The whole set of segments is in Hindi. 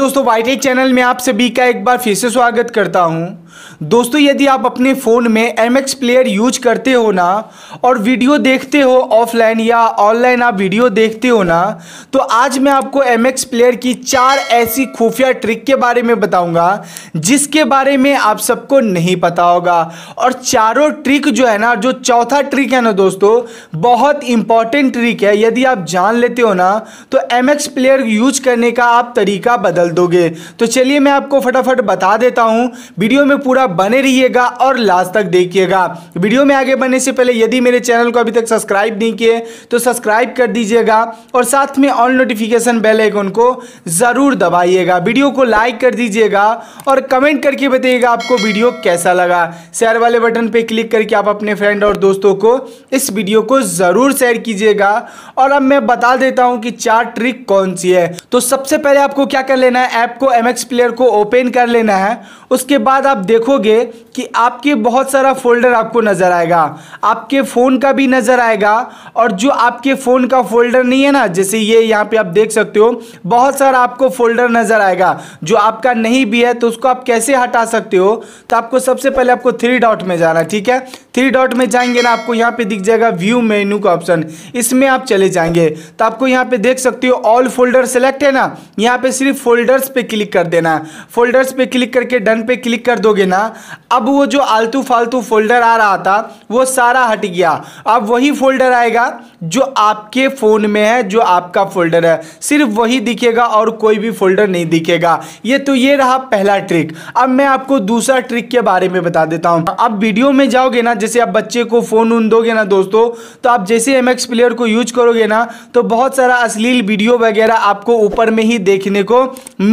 दोस्तों वाइटेक चैनल में आप सभी का एक बार फिर से स्वागत करता हूं दोस्तों यदि आप अपने फ़ोन में एम एक्स प्लेयर यूज करते हो ना और वीडियो देखते हो ऑफलाइन या ऑनलाइन आप वीडियो देखते हो ना तो आज मैं आपको एम एक्स प्लेयर की चार ऐसी खुफिया ट्रिक के बारे में बताऊंगा जिसके बारे में आप सबको नहीं पता होगा और चारों ट्रिक जो है ना जो चौथा ट्रिक है ना दोस्तों बहुत इंपॉर्टेंट ट्रिक है यदि आप जान लेते हो ना तो एम एक्स प्लेयर यूज करने का आप तरीका बदल दोगे तो चलिए मैं आपको फटाफट बता देता हूँ वीडियो में पूरा बने रहिएगा और लास्ट तक देखिएगा वीडियो में आगे बढ़ने से पहले यदि मेरे चैनल को अभी तक सब्सक्राइब नहीं किए तो सब्सक्राइब कर दीजिएगा और साथ में ऑल नोटिफिकेशन बेल आइकन को ज़रूर दबाइएगा वीडियो को लाइक कर दीजिएगा और कमेंट करके बताइएगा आपको वीडियो कैसा लगा शेयर वाले बटन पर क्लिक करके आप अपने फ्रेंड और दोस्तों को इस वीडियो को ज़रूर शेयर कीजिएगा और अब मैं बता देता हूँ कि चार ट्रिक कौन सी है तो सबसे पहले आपको क्या कर लेना है ऐप को एमएक्स प्लेयर को ओपन कर लेना है उसके बाद आप देखोगे कि आपके बहुत सारा फोल्डर आपको नज़र आएगा आपके फ़ोन का भी नज़र आएगा और जो आपके फ़ोन का फोल्डर नहीं है ना जैसे ये यहाँ पे आप देख सकते हो बहुत सारा आपको फोल्डर नज़र आएगा जो आपका नहीं भी है तो उसको आप कैसे हटा सकते हो तो आपको सबसे पहले आपको थ्री डॉट में जाना ठीक है थ्री डॉट में जाएंगे ना आपको यहाँ पे दिख जाएगा व्यू मेनू का ऑप्शन इसमें आप चले जाएंगे तो आपको यहाँ पे देख सकते हो ऑल फोल्डर सेलेक्ट है ना यहाँ पे सिर्फ फोल्डर्स पे क्लिक कर देना फोल्डर्स पे क्लिक करके डन पे क्लिक कर दोगे ना अब वो जो आलतू फालतू फोल्डर आ रहा था वो सारा हट गया अब वही फोल्डर आएगा जो आपके फ़ोन में है जो आपका फोल्डर है सिर्फ वही दिखेगा और कोई भी फोल्डर नहीं दिखेगा ये तो ये रहा पहला ट्रिक अब मैं आपको दूसरा ट्रिक के बारे में बता देता हूँ अब वीडियो में जाओगे ना जैसे आप बच्चे को फ़ोन उन दोगे ना दोस्तों तो आप जैसे एम प्लेयर को यूज करोगे ना तो बहुत सारा अश्लील वीडियो वगैरह आपको ऊपर में ही देखने को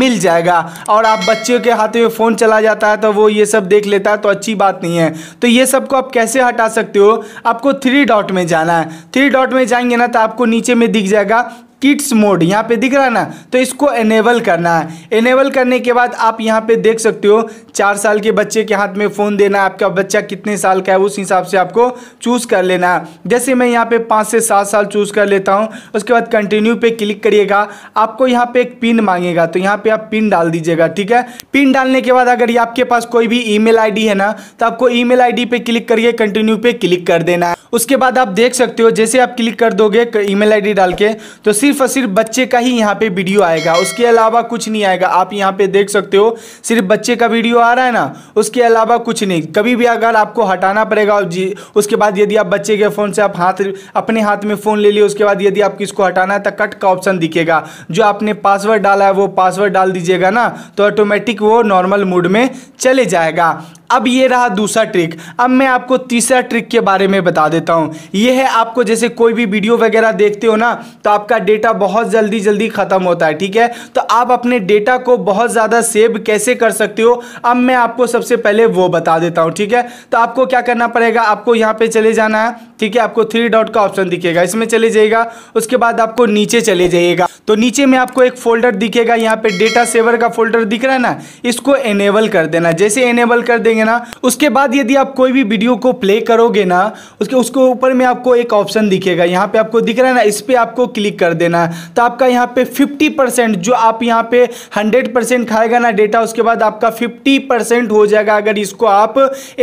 मिल जाएगा और आप बच्चे के हाथ में फ़ोन चला जाता है तो वो ये सब देख लेता है तो अच्छी बात नहीं है तो ये सबको आप कैसे हटा सकते हो आपको थ्री डॉट में जाना है थ्री डॉट में जाएंगे ना तो आपको नीचे में दिख जाएगा किट्स मोड यहाँ पे दिख रहा है ना तो इसको एनेबल करना है एनेबल करने के बाद आप यहाँ पे देख सकते हो चार साल के बच्चे के हाथ में फ़ोन देना है आपका बच्चा कितने साल का है उस हिसाब से आपको चूज़ कर लेना है जैसे मैं यहाँ पे पाँच से सात साल चूज़ कर लेता हूँ उसके बाद कंटिन्यू पे क्लिक करिएगा आपको यहाँ पे एक पिन मांगेगा तो यहाँ पे आप पिन डाल दीजिएगा ठीक है पिन डालने के बाद अगर आपके पास कोई भी ई मेल है ना तो आपको ई मेल पे क्लिक करिए कंटिन्यू पे क्लिक कर देना है उसके बाद आप देख सकते हो जैसे आप क्लिक कर दोगे ई मेल डाल के तो सिर्फ और सिर्फ बच्चे का ही यहाँ पे वीडियो आएगा उसके अलावा कुछ नहीं आएगा आप यहाँ पे देख सकते हो सिर्फ बच्चे का वीडियो आ रहा है ना उसके अलावा कुछ नहीं कभी भी अगर आपको हटाना पड़ेगा जी उसके बाद यदि आप बच्चे के फ़ोन से आप हाथ अपने हाथ में फ़ोन ले लिए उसके बाद यदि आप किसको हटाना है तो कट का ऑप्शन दिखेगा जो आपने पासवर्ड डाला है वो पासवर्ड डाल दीजिएगा ना तो ऑटोमेटिक वो नॉर्मल मोड में चले जाएगा अब ये रहा दूसरा ट्रिक अब मैं आपको तीसरा ट्रिक के बारे में बता देता हूँ ये है आपको जैसे कोई भी वीडियो वगैरह देखते हो ना तो आपका डेटा बहुत जल्दी जल्दी ख़त्म होता है ठीक है तो आप अपने डेटा को बहुत ज़्यादा सेव कैसे कर सकते हो अब मैं आपको सबसे पहले वो बता देता हूँ ठीक है तो आपको क्या करना पड़ेगा आपको यहाँ पर चले जाना है ठीक है आपको थ्री डॉट का ऑप्शन दिखेगा इसमें चले जाइएगा उसके बाद आपको नीचे चले जाइएगा तो नीचे में आपको एक फोल्डर दिखेगा यहाँ पे डेटा सेवर का फोल्डर दिख रहा है ना इसको एनेबल कर देना जैसे एनेबल कर देंगे ना उसके बाद यदि आप कोई भी वीडियो को प्ले करोगे ना उसके उसके ऊपर में आपको एक ऑप्शन दिखेगा यहाँ पे आपको दिख रहा है ना इस पर आपको क्लिक कर देना तो आपका यहाँ पे फिफ्टी परसेंट जो आप यहाँ पे हंड्रेड परसेंट खाएगा ना डेटा उसके बाद आपका फिफ्टी परसेंट हो जाएगा अगर इसको आप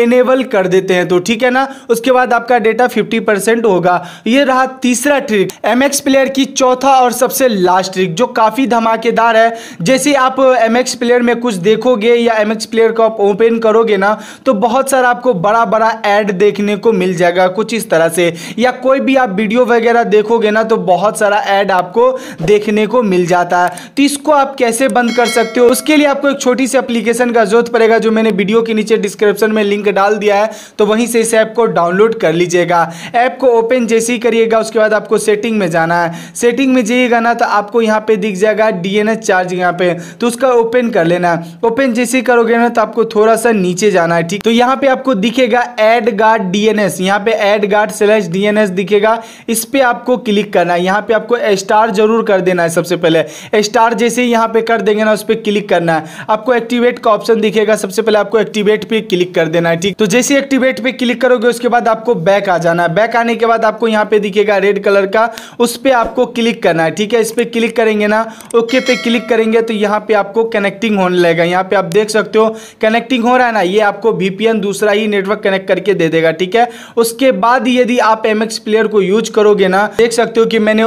एनेबल कर देते हैं तो ठीक है ना उसके बाद आपका डेटा फिफ्टी परसेंट होगा ये रहा तीसरा ट्रिक एम एक्स प्लेयर की चौथा और सबसे लास्ट लास्ट ट्रिक जो काफ़ी धमाकेदार है जैसे आप एम प्लेयर में कुछ देखोगे या एम प्लेयर को आप ओपन करोगे ना तो बहुत सारा आपको बड़ा बड़ा ऐड देखने को मिल जाएगा कुछ इस तरह से या कोई भी आप वीडियो वगैरह देखोगे ना तो बहुत सारा ऐड आपको देखने को मिल जाता है तो इसको आप कैसे बंद कर सकते हो उसके लिए आपको एक छोटी सी एप्लीकेशन का जरूरत पड़ेगा जो मैंने वीडियो के नीचे डिस्क्रिप्शन में लिंक डाल दिया है तो वहीं से इस ऐप को डाउनलोड कर लीजिएगा ऐप को ओपन जैसे ही करिएगा उसके बाद आपको सेटिंग में जाना है सेटिंग में जाइएगा ना तो आप आपको यहाँ पे दिख जाएगा डीएनएस चार्ज यहाँ पे तो उसका ओपन कर लेना ओपन जैसे करोगे ना तो आपको थोड़ा सा नीचे जाना है ठीक तो यहाँ पे आपको दिखेगा एड गार्ड डीएनएस यहाँ पे एड गार्ड स्लैश डीएनएस दिखेगा इस पे आपको क्लिक करना है यहाँ पे आपको स्टार जरूर कर देना है सबसे पहले स्टार जैसे यहाँ पे कर देंगे ना उस पर क्लिक करना है आपको एक्टिवेट का ऑप्शन दिखेगा सबसे पहले आपको एक्टिवेट पे क्लिक कर देना है ठीक तो जैसे एक्टिवेट पे क्लिक करोगे उसके बाद आपको बैक आ जाना है बैक आने के बाद आपको यहाँ पे दिखेगा रेड कलर का उस पर आपको क्लिक करना है ठीक है इस पर क्लिक करेंगे ना ओके पे क्लिक करेंगे तो यहाँ पे आपको कनेक्टिंग होने लगेगा यहाँ पे आप देख सकते हो कनेक्टिंग हो रहा है ना ये आपको वीपीएन दूसरा ही नेटवर्क कनेक्ट करके दे देगा ठीक है उसके बाद यदि आप एम प्लेयर को यूज करोगे ना देख सकते हो कि मैंने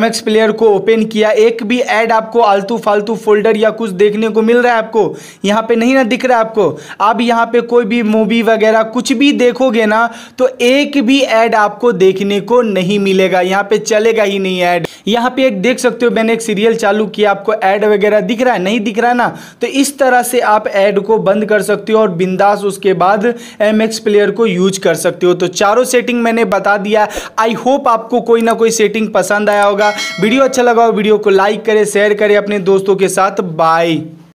एम प्लेयर को ओपन किया एक भी एड आपको आलतू फालतू फोल्डर या कुछ देखने को मिल रहा है आपको यहाँ पे नहीं ना दिख रहा है आपको आप यहाँ पे कोई भी मूवी वगैरह कुछ भी देखोगे ना तो एक भी एड आपको देखने को नहीं मिलेगा यहाँ पे चलेगा ही नहीं एड यहाँ पे एक देख सकते सकते हो मैंने एक सीरियल चालू किया आपको ऐड वगैरह दिख रहा है नहीं दिख रहा है ना तो इस तरह से आप ऐड को बंद कर सकते हो और बिंदास उसके बाद एम प्लेयर को यूज कर सकते हो तो चारों सेटिंग मैंने बता दिया आई होप आपको कोई ना कोई सेटिंग पसंद आया होगा वीडियो अच्छा लगा हो वीडियो को लाइक करें शेयर करें अपने दोस्तों के साथ बाय